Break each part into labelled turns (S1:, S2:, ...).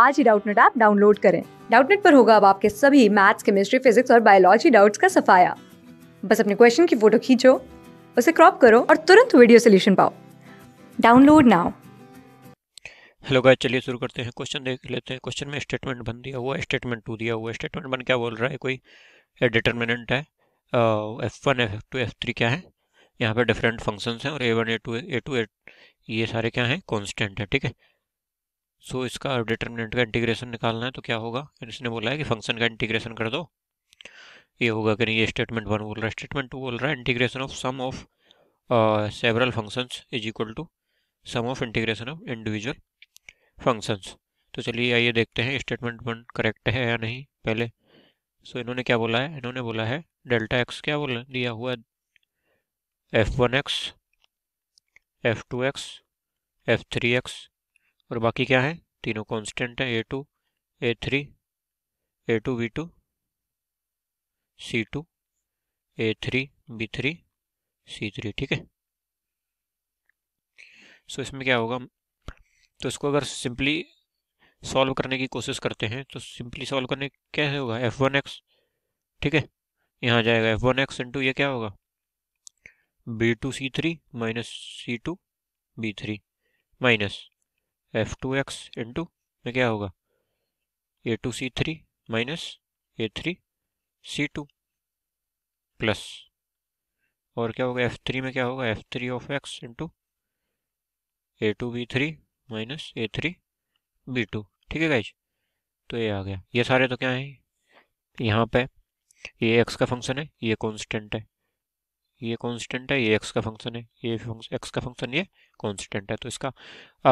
S1: आज ही Doubtnut app download करें डाउटनेट पर होगा अब आपके सभी मैथ्स केमिस्ट्री फिजिक्स और बायोलॉजी डाउट्स का सफाया बस अपने क्वेश्चन की फोटो खींचो उसे क्रॉप करो और तुरंत वीडियो सोल्यूशन पाओ डाउनलोड नाउ हेलो गाइस चलिए शुरू करते हैं क्वेश्चन देख लेते हैं क्वेश्चन में स्टेटमेंट बन दिया हुआ है स्टेटमेंट टू दिया हुआ है स्टेटमेंट बन क्या बोल रहा है कोई डिटर्मिनेंट है F one F two F three क्या है यहाँ पर डिफरेंट फंक्शंस हैं और A one A two A two A ये सारे क्या हैं कॉन्स्टेंट है ठीक है सो so, इसका डिटर्मिनेंट का इंटीग्रेशन निकालना है तो क्या होगा इसने बोला है कि फंक्शन का इंटीग्रेशन कर दो ये होगा कि नहीं ये स्टेटमेंट वन बोल रहा है स्टेटमेंट टू बोल रहा है integration of sum of several functions is equal to sum of integration of individual functions तो चलिए आइए देखते हैं स्टेटमेंट वन करेक्ट है या नहीं पहले सो so, इन्होंने क्या बोला है इन्होंने बोला है डेल्टा एक्स क्या बोला दिया हुआ F one X F two X F three X और बाकी क्या है तीनों कांस्टेंट है A two A three A two B two C two A three B three C three ठीक है सो इसमें क्या होगा तो इसको अगर सिंपली सॉल्व करने की कोशिश करते हैं तो सिंपली सॉल्व करने क्या होगा एफ वन एक्स ठीक है यहाँ जाएगा एफ वन एक्स इंटू ये क्या होगा B two C three minus C two B three minus F two X into में क्या होगा A two C three minus A three C two plus और क्या होगा एफ थ्री में क्या होगा F three of X into A two B three minus A three B two ठीक है गाइज तो ये आ गया ये सारे तो क्या हैं यहाँ पे ये एक्स का फंक्शन है ये कॉन्स्टेंट है ये कांस्टेंट है ये एक्स का फंक्शन है ये एक्स का फंक्शन ये कांस्टेंट है तो इसका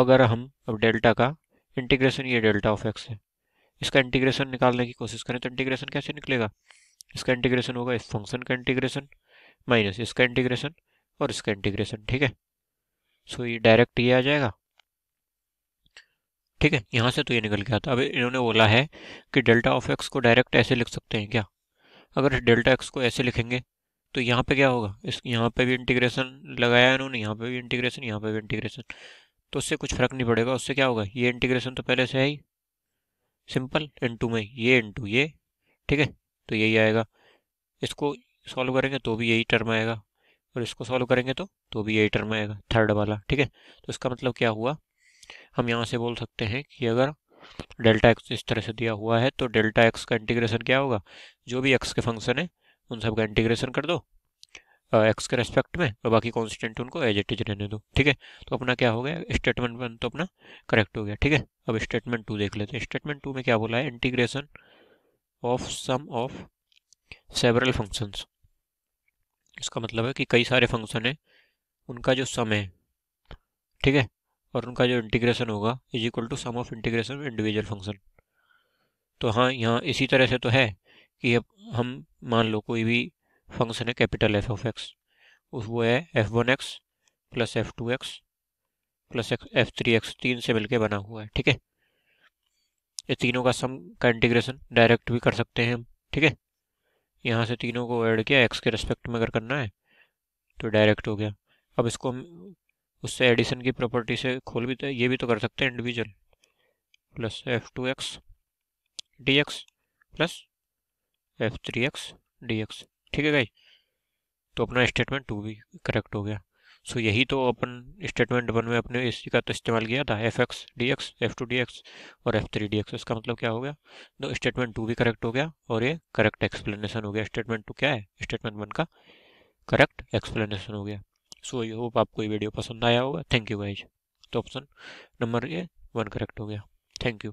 S1: अगर हम अब डेल्टा का इंटीग्रेशन ये डेल्टा ऑफ एक्स है इसका इंटीग्रेशन निकालने की कोशिश करें तो इंटीग्रेशन कैसे निकलेगा इसका इंटीग्रेशन होगा इस फंक्शन का इंटीग्रेशन माइनस इसका इंटीग्रेशन और इसका इंटीग्रेशन ठीक है सो ये डायरेक्ट ये आ जाएगा ठीक है यहाँ से तो ये निकल गया था अब इन्होंने बोला है कि डेल्टा ऑफ एक्स को डायरेक्ट ऐसे लिख सकते हैं क्या अगर डेल्टा एक्स को ऐसे लिखेंगे तो यहाँ पे क्या होगा इस यहाँ पे भी इंटीग्रेशन लगाया इन्होंने यहाँ पे भी इंटीग्रेशन यहाँ पे भी इंटीग्रेशन तो उससे कुछ फ़र्क नहीं पड़ेगा उससे क्या होगा ये इंटीग्रेशन तो पहले से है ही सिंपल इंटू में ये टू ये ठीक है तो यही आएगा इसको सॉल्व करेंगे तो भी यही टर्म आएगा और इसको सॉल्व करेंगे तो तो भी यही टर्म आएगा थर्ड वाला ठीक है तो इसका मतलब क्या हुआ हम यहाँ से बोल सकते हैं कि अगर डेल्टा एक्स इस तरह से दिया हुआ है तो डेल्टा एक्स का इंटीग्रेशन क्या होगा जो भी एक्स के फंक्शन है उन सब का इंटीग्रेशन कर दो एक्स के रेस्पेक्ट में और बाकी कॉन्स्टेंट उनको एज इट इज रहने दो ठीक है तो अपना क्या हो गया स्टेटमेंट वन तो अपना करेक्ट हो गया ठीक है अब स्टेटमेंट टू देख लेते हैं स्टेटमेंट टू में क्या बोला है integration of sum of several functions इसका मतलब है कि कई सारे फंक्शन हैं उनका जो सम है ठीक है और उनका जो इंटीग्रेशन होगा is equal to sum of integration individual function तो हाँ यहाँ इसी तरह से तो है कि अब हम मान लो कोई भी फंक्शन है कैपिटल एफ ऑफ एक्स उस वो है F one X plus F two X plus F three X तीन से मिलके बना हुआ है ठीक है ये तीनों का सम का इंटीग्रेशन डायरेक्ट भी कर सकते हैं हम ठीक है यहाँ से तीनों को ऐड किया एक्स के रेस्पेक्ट में अगर करना है तो डायरेक्ट हो गया अब इसको हम उससे एडिशन की प्रॉपर्टी से खोल भी तो, ये भी तो कर सकते हैं individual plus F two X D X plus F three X D X ठीक है भाई तो अपना स्टेटमेंट टू भी करेक्ट हो गया सो so, यही तो अपन स्टेटमेंट वन में अपने इसी का तो इस्तेमाल किया था F X D X F two D X और एफ थ्री डी एक्स इसका मतलब क्या हो गया तो स्टेटमेंट टू भी करेक्ट हो गया और ये करेक्ट एक्सप्लेनेशन हो गया स्टेटमेंट टू क्या है स्टेटमेंट वन का करेक्ट एक्सप्लेनेशन हो गया सो आई होप आपको ये वीडियो पसंद आया होगा थैंक यू भाई तो ऑप्शन नंबर ये वन करेक्ट हो गया थैंक यू